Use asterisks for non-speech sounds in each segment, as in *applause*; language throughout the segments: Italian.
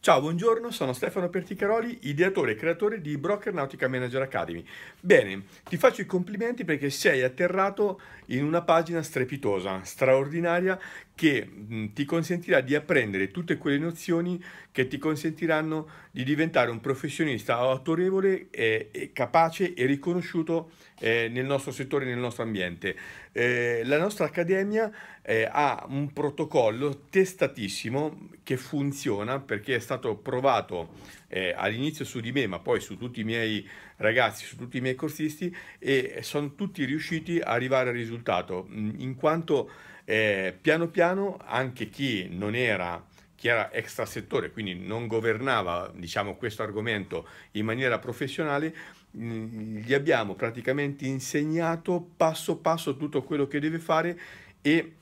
Ciao, buongiorno, sono Stefano Perticaroli, ideatore e creatore di Broker Nautica Manager Academy. Bene, ti faccio i complimenti perché sei atterrato in una pagina strepitosa, straordinaria, che ti consentirà di apprendere tutte quelle nozioni che ti consentiranno di diventare un professionista autorevole, e, e capace e riconosciuto eh, nel nostro settore, nel nostro ambiente. Eh, la nostra accademia eh, ha un protocollo testatissimo che funziona perché è stato stato provato eh, all'inizio su di me, ma poi su tutti i miei ragazzi, su tutti i miei corsisti e sono tutti riusciti a arrivare al risultato, mm, in quanto eh, piano piano anche chi non era chi era extra settore, quindi non governava diciamo, questo argomento in maniera professionale, mm, gli abbiamo praticamente insegnato passo passo tutto quello che deve fare e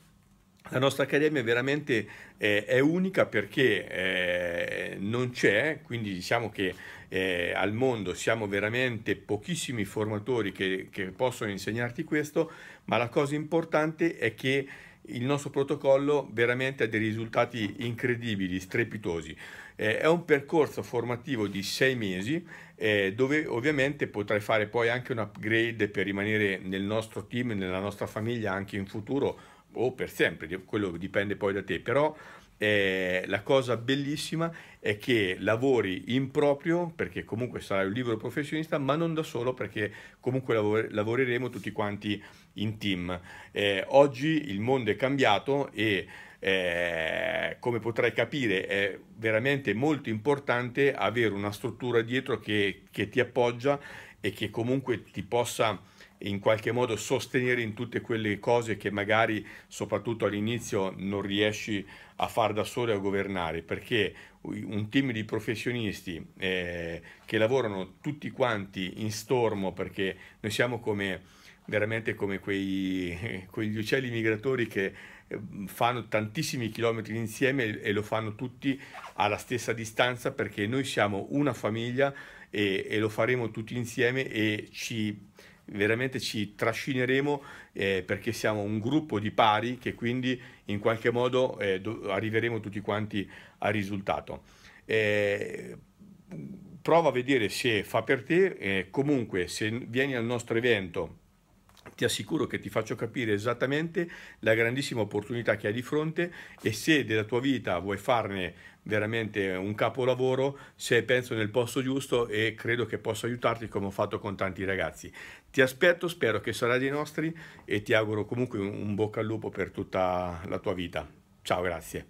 la nostra accademia veramente eh, è unica perché eh, non c'è, quindi diciamo che eh, al mondo siamo veramente pochissimi formatori che, che possono insegnarti questo, ma la cosa importante è che il nostro protocollo veramente ha dei risultati incredibili, strepitosi. Eh, è un percorso formativo di sei mesi eh, dove ovviamente potrai fare poi anche un upgrade per rimanere nel nostro team, nella nostra famiglia anche in futuro o per sempre, quello dipende poi da te, però eh, la cosa bellissima è che lavori in proprio perché comunque sarai un libero professionista ma non da solo perché comunque lavor- lavoreremo tutti quanti in team eh, oggi il mondo è cambiato e eh, come potrai capire è veramente molto importante avere una struttura dietro che, che ti appoggia e che comunque ti possa in qualche modo sostenere in tutte quelle cose che magari soprattutto all'inizio non riesci a far da solo e a governare perché un team di professionisti eh, che lavorano tutti quanti in stormo perché noi siamo come veramente come quei, *laughs* quegli uccelli migratori che eh, fanno tantissimi chilometri insieme e lo fanno tutti alla stessa distanza perché noi siamo una famiglia e, e lo faremo tutti insieme e ci veramente ci trascineremo eh, perché siamo un gruppo di pari che quindi in qualche modo eh, do- arriveremo tutti quanti al risultato. Eh, prova a vedere se fa per te, eh, comunque se vieni al nostro evento ti assicuro che ti faccio capire esattamente la grandissima opportunità che hai di fronte e se della tua vita vuoi farne veramente un capolavoro, sei penso nel posto giusto e credo che possa aiutarti come ho fatto con tanti ragazzi. Ti aspetto, spero che sarai dei nostri e ti auguro comunque un bocca al lupo per tutta la tua vita. Ciao, grazie.